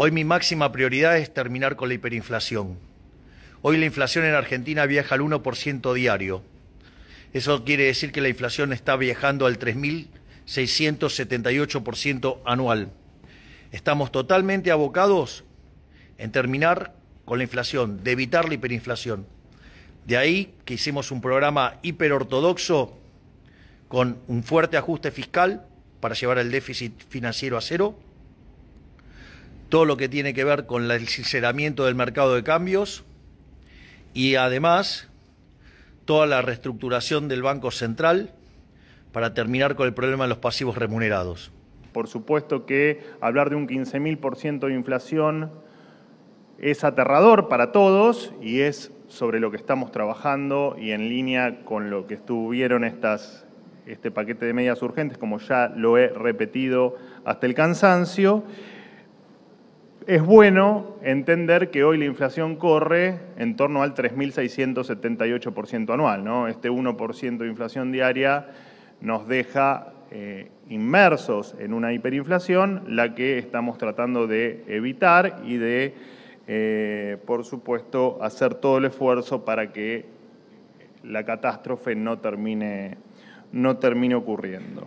Hoy mi máxima prioridad es terminar con la hiperinflación. Hoy la inflación en Argentina viaja al 1% diario. Eso quiere decir que la inflación está viajando al 3.678% anual. Estamos totalmente abocados en terminar con la inflación, de evitar la hiperinflación. De ahí que hicimos un programa hiperortodoxo con un fuerte ajuste fiscal para llevar el déficit financiero a cero todo lo que tiene que ver con el sinceramiento del mercado de cambios y además toda la reestructuración del Banco Central para terminar con el problema de los pasivos remunerados. Por supuesto que hablar de un 15.000% de inflación es aterrador para todos y es sobre lo que estamos trabajando y en línea con lo que estuvieron estas, este paquete de medidas urgentes, como ya lo he repetido hasta el cansancio es bueno entender que hoy la inflación corre en torno al 3.678% anual. ¿no? Este 1% de inflación diaria nos deja eh, inmersos en una hiperinflación, la que estamos tratando de evitar y de, eh, por supuesto, hacer todo el esfuerzo para que la catástrofe no termine, no termine ocurriendo.